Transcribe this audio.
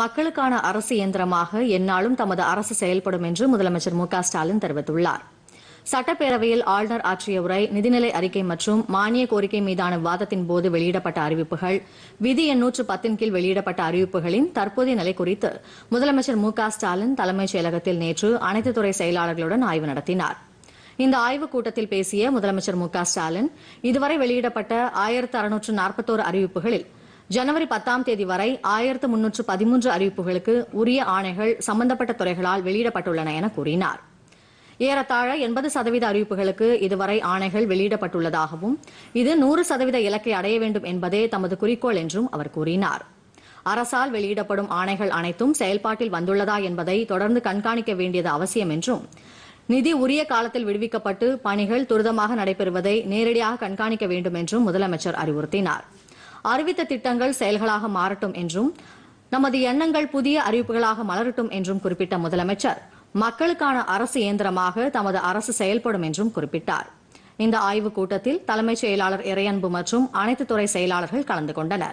மக்களுக்கான அரசு இயந்திரமாக என்னாலும் தமது அரசு செயல்படும் என்று முதலமைச்சர் மு ஸ்டாலின் தெரிவித்துள்ளார் சட்டப்பேரவையில் ஆளுநர் ஆற்றிய உரை நிதிநிலை அறிக்கை மற்றும் மானிய கோரிக்கை மீதான விவாதத்தின் போது வெளியிடப்பட்ட அறிவிப்புகள் விதி எண்ணூற்று பத்தின் கீழ் வெளியிடப்பட்ட அறிவிப்புகளின் தற்போதைய நிலை குறித்து முதலமைச்சர் மு ஸ்டாலின் தலைமைச் செயலகத்தில் நேற்று அனைத்து துறை செயலாளர்களுடன் ஆய்வு நடத்தினார் இந்த ஆய்வுக் கூட்டத்தில் பேசிய முதலமைச்சர் மு ஸ்டாலின் இதுவரை வெளியிடப்பட்ட ஆயிரத்து அறுநூற்று நாற்பத்தோரு அறிவிப்புகளில் ஜனவரி பத்தாம் தேதி வரை ஆயிரத்து முன்னூற்று பதிமூன்று அறிவிப்புகளுக்கு உரிய ஆணைகள் சம்பந்தப்பட்ட துறைகளால் வெளியிடப்பட்டுள்ளன என கூறினார் ஏறத்தாழ எண்பது சதவீத அறிவிப்புகளுக்கு இதுவரை ஆணைகள் வெளியிடப்பட்டுள்ளதாகவும் இது நூறு சதவீத இலக்கை அடைய வேண்டும் என்பதே தமது குறிக்கோள் என்றும் அவர் கூறினார் அரசால் வெளியிடப்படும் ஆணைகள் அனைத்தும் செயல்பாட்டில் வந்துள்ளதா என்பதை தொடர்ந்து கண்காணிக்க வேண்டியது அவசியம் என்றும் நிதி உரிய காலத்தில் விடுவிக்கப்பட்டு பணிகள் துரிதமாக நடைபெறுவதை நேரடியாக கண்காணிக்க வேண்டும் என்றும் முதலமைச்சர் அறிவுறுத்தினாா் அறிவித்த திட்டங்கள் செயல்களாக மாறட்டும் என்றும் நமது எண்ணங்கள் புதிய அறிவிப்புகளாக மலரட்டும் என்றும் குறிப்பிட்ட முதலமைச்சர் மக்களுக்கான அரசு இயந்திரமாக தமது அரசு செயல்படும் என்றும் குறிப்பிட்டார் இந்த ஆய்வுக் கூட்டத்தில் தலைமைச் செயலாளர் இறையன்பு மற்றும் அனைத்து துறை செயலாளர்கள் கலந்து கொண்டனா்